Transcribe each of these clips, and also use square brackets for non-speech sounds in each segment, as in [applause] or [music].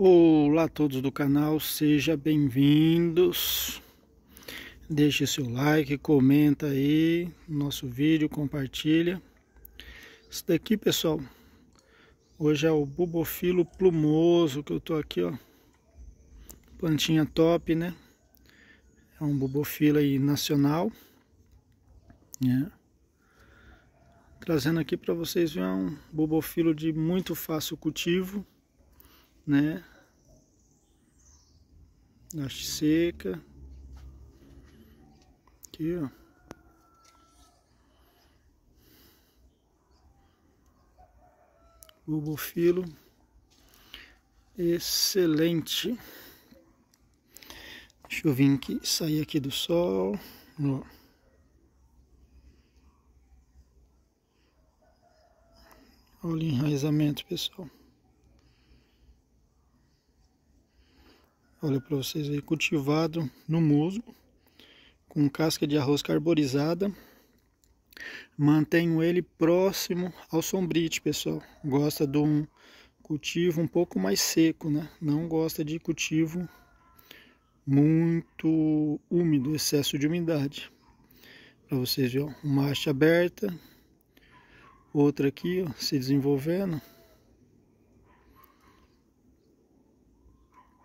Olá todos do canal, Seja bem-vindos. Deixe seu like, comenta aí nosso vídeo, compartilha. Isso daqui, pessoal, hoje é o bubofilo plumoso que eu tô aqui, ó. Plantinha top, né? É um bubofilo aí nacional, né? Trazendo aqui para vocês ver é um bubofilo de muito fácil cultivo né? Haste seca. Aqui, ó. Bulbofilo. Excelente. Deixa eu vir aqui, sair aqui do sol. Ó. Olha o enraizamento, pessoal. Olha para vocês aí, cultivado no musgo, com casca de arroz carborizada. Mantenho ele próximo ao sombrite, pessoal. Gosta de um cultivo um pouco mais seco, né? Não gosta de cultivo muito úmido, excesso de umidade. Para vocês verem, uma haste aberta, outra aqui ó, se desenvolvendo.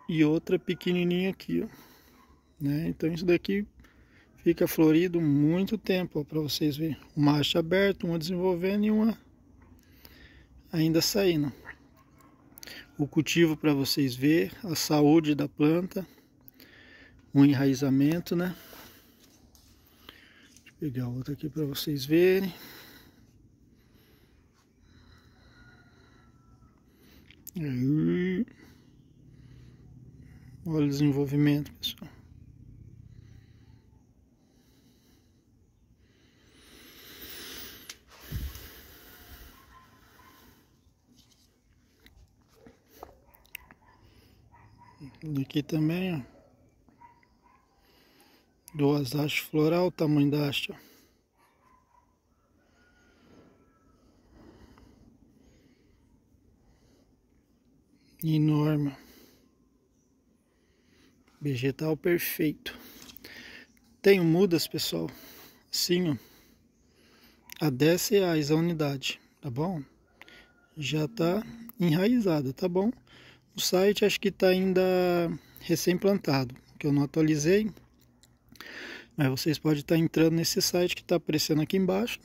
e outra pequenininha aqui, ó. Né? Então isso daqui fica florido muito tempo, para vocês verem. Uma acha aberta, uma desenvolvendo e uma ainda saindo. O cultivo para vocês ver, a saúde da planta, um enraizamento, né? Deixa eu pegar outra aqui para vocês verem. Olha o desenvolvimento, pessoal. Daqui também, ó. Duas hastes floral, tamanho da haste, ó. Enorme. Vegetal perfeito. Tenho mudas, pessoal. Sim, ó. A 10 reais é a unidade, tá bom? Já tá enraizada, tá bom? O site acho que tá ainda recém-plantado, que eu não atualizei. Mas vocês podem estar tá entrando nesse site que está aparecendo aqui embaixo,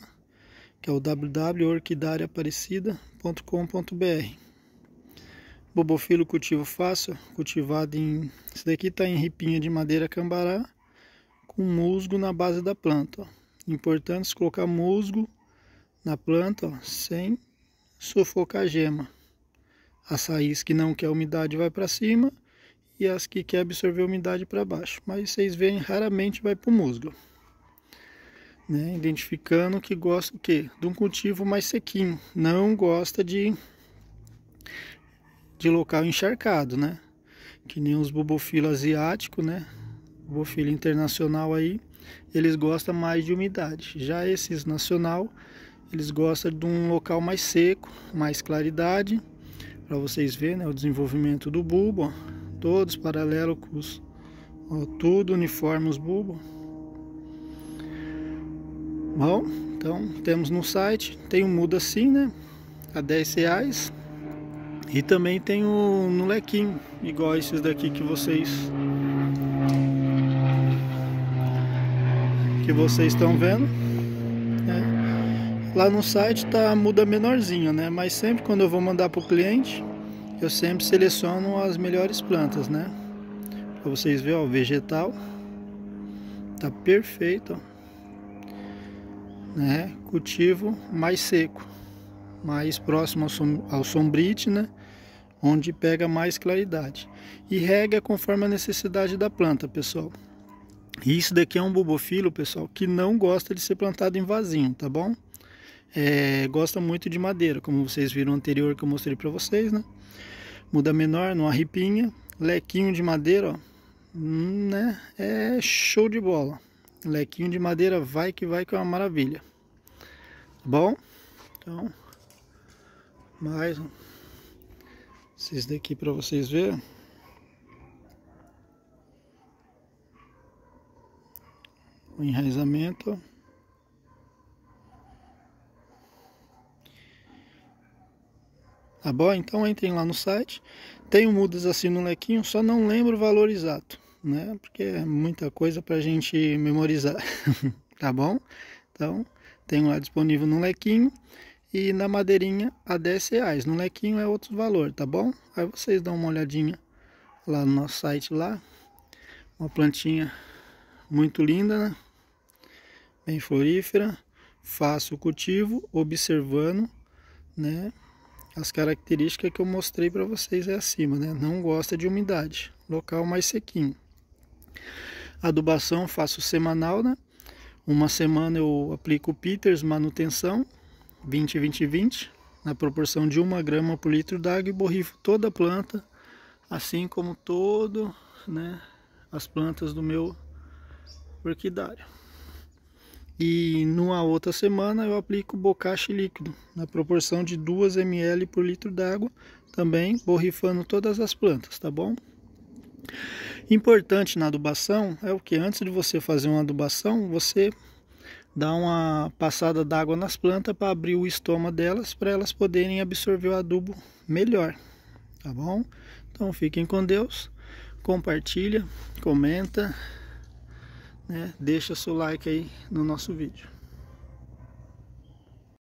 que é o www.orquidariaaparecida.com.br. Bobofilo cultivo fácil, cultivado em... Esse daqui está em ripinha de madeira cambará, com musgo na base da planta. Ó. Importante colocar musgo na planta, ó, sem sufocar a gema. As raízes que não quer umidade vai para cima e as que quer absorver umidade para baixo. Mas vocês veem, raramente vai para o musgo. Né? Identificando que gosta o quê? de um cultivo mais sequinho. Não gosta de de local encharcado, né? Que nem os bubofilo asiático, né? Bubofilo internacional aí, eles gostam mais de umidade. Já esses nacional, eles gostam de um local mais seco, mais claridade, para vocês verem né, o desenvolvimento do bulbo, ó, todos paralelo com os, ó, tudo uniforme os bulbo. Bom, então temos no site, tem um muda sim, né, a 10 reais, e também tem um molequinho, lequinho, igual esses daqui que vocês que vocês estão vendo. Né? Lá no site tá muda menorzinho, né? Mas sempre quando eu vou mandar para o cliente, eu sempre seleciono as melhores plantas, né? Para vocês verem, ó, o vegetal tá perfeito, ó. né? Cultivo mais seco, mais próximo ao, ao sombrite, né? onde pega mais claridade. E rega conforme a necessidade da planta, pessoal. E isso daqui é um bobofilo, pessoal, que não gosta de ser plantado em vasinho, tá bom? É, gosta muito de madeira, como vocês viram anterior que eu mostrei para vocês, né? Muda menor, numa ripinha, lequinho de madeira, ó, hum, né? É show de bola. Lequinho de madeira vai que vai que é uma maravilha. Tá bom? Então, mais um. Esses daqui para vocês verem. O enraizamento. Tá bom? Então entrem lá no site. Tenho mudas assim no lequinho, só não lembro o valor exato, né? Porque é muita coisa para a gente memorizar, [laughs] tá bom? Então, tenho lá disponível no lequinho. E na madeirinha a 10 reais. No lequinho é outro valor, tá bom? Aí vocês dão uma olhadinha lá no nosso site lá. Uma plantinha muito linda, né? Bem florífera. Fácil cultivo, observando, né? As características que eu mostrei para vocês é acima, né? Não gosta de umidade. Local mais sequinho. Adubação faço semanal, né? Uma semana eu aplico Peters manutenção 20-20-20 na proporção de 1 grama por litro d'água e borrifo toda a planta, assim como todo, né, as plantas do meu orquidário. E numa outra semana eu aplico bocache líquido na proporção de 2 ml por litro d'água, também borrifando todas as plantas, tá bom? Importante na adubação é o que antes de você fazer uma adubação, você dá uma passada d'água nas plantas para abrir o estômago delas, para elas poderem absorver o adubo melhor, tá bom? Então fiquem com Deus, compartilha, comenta, né? deixa seu like aí no nosso vídeo.